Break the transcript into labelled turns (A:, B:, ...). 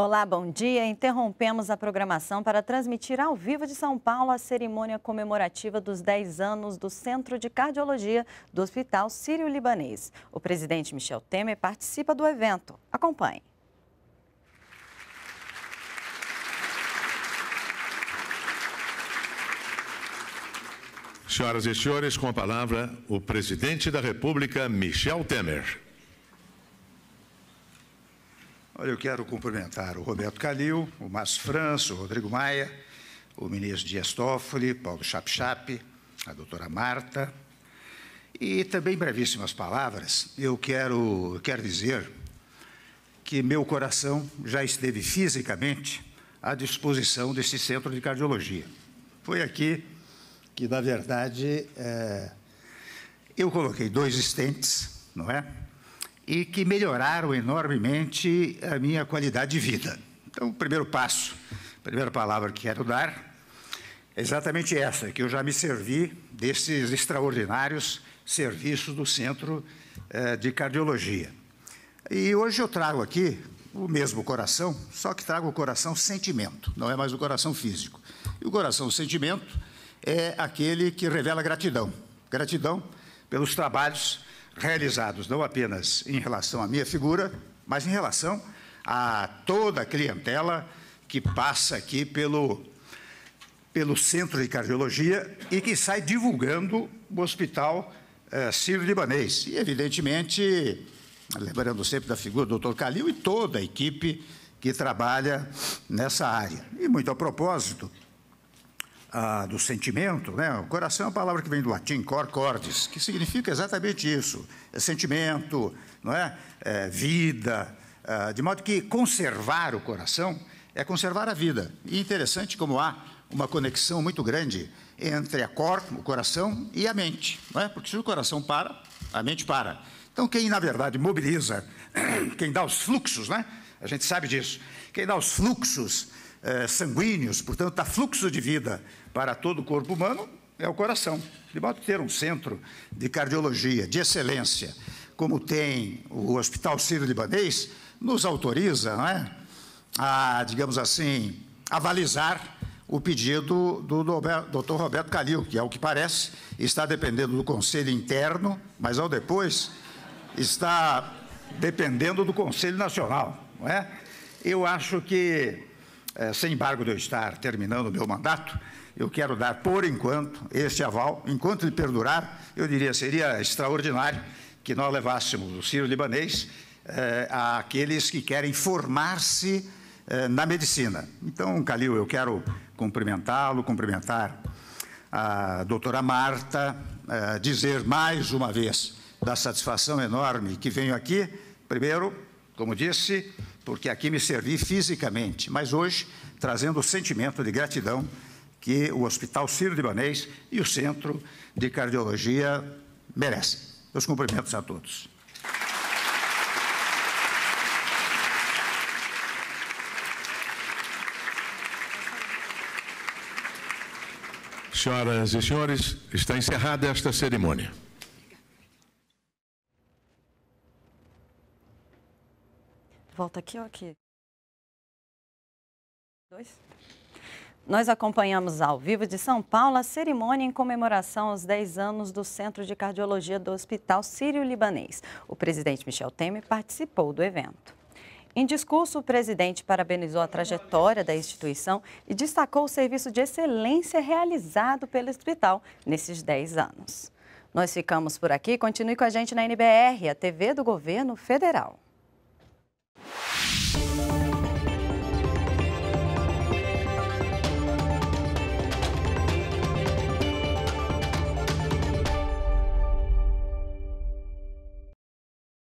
A: Olá, bom dia. Interrompemos a programação para transmitir ao vivo de São Paulo a cerimônia comemorativa dos 10 anos do Centro de Cardiologia do Hospital Sírio-Libanês. O presidente Michel Temer participa do evento. Acompanhe.
B: Senhoras e senhores, com a palavra, o presidente da República, Michel Temer. Olha, eu quero cumprimentar o Roberto Calil, o Márcio França, o Rodrigo Maia, o ministro Dias Toffoli, Paulo Chapchap, a doutora Marta. E também, em brevíssimas palavras, eu quero, quero dizer que meu coração já esteve fisicamente à disposição desse centro de cardiologia. Foi aqui que, na verdade, é, eu coloquei dois estentes, não é? e que melhoraram enormemente a minha qualidade de vida. Então, o primeiro passo, a primeira palavra que quero dar é exatamente essa, que eu já me servi desses extraordinários serviços do Centro eh, de Cardiologia. E hoje eu trago aqui o mesmo coração, só que trago o coração sentimento, não é mais o coração físico. E o coração sentimento é aquele que revela gratidão. Gratidão pelos trabalhos realizados não apenas em relação à minha figura, mas em relação a toda a clientela que passa aqui pelo, pelo Centro de Cardiologia e que sai divulgando o Hospital eh, Sírio-Libanês. E, evidentemente, lembrando sempre da figura do Dr. Calil e toda a equipe que trabalha nessa área. E, muito a propósito, ah, do sentimento, né? O coração é uma palavra que vem do latim, cor cordis, que significa exatamente isso: é sentimento, não é? é vida. Ah, de modo que conservar o coração é conservar a vida. E interessante como há uma conexão muito grande entre a cor, o coração e a mente, não é? Porque se o coração para, a mente para. Então quem na verdade mobiliza, quem dá os fluxos, né? A gente sabe disso. Quem dá os fluxos é, sanguíneos, portanto, está fluxo de vida para todo o corpo humano, é o coração. De modo ter um centro de cardiologia de excelência, como tem o Hospital Ciro libanês nos autoriza não é? a, digamos assim, avalizar o pedido do Dr. Roberto Calil, que, é o que parece, está dependendo do Conselho Interno, mas, ao depois, está dependendo do Conselho Nacional. Não é? Eu acho que é, sem embargo de eu estar terminando o meu mandato, eu quero dar, por enquanto, este aval. Enquanto ele perdurar, eu diria, seria extraordinário que nós levássemos o Ciro Libanês eh, àqueles que querem formar-se eh, na medicina. Então, Calil, eu quero cumprimentá-lo, cumprimentar a doutora Marta, eh, dizer mais uma vez da satisfação enorme que venho aqui. Primeiro, como disse, porque aqui me servi fisicamente, mas hoje trazendo o sentimento de gratidão que o Hospital de libanês e o Centro de Cardiologia merecem. Meus cumprimentos a todos. Senhoras e senhores, está encerrada esta cerimônia.
A: Volta aqui ou aqui? Dois. Nós acompanhamos ao vivo de São Paulo a cerimônia em comemoração aos 10 anos do Centro de Cardiologia do Hospital Sírio-Libanês. O presidente Michel Temer participou do evento. Em discurso, o presidente parabenizou a trajetória da instituição e destacou o serviço de excelência realizado pelo hospital nesses 10 anos. Nós ficamos por aqui. Continue com a gente na NBR, a TV do Governo Federal.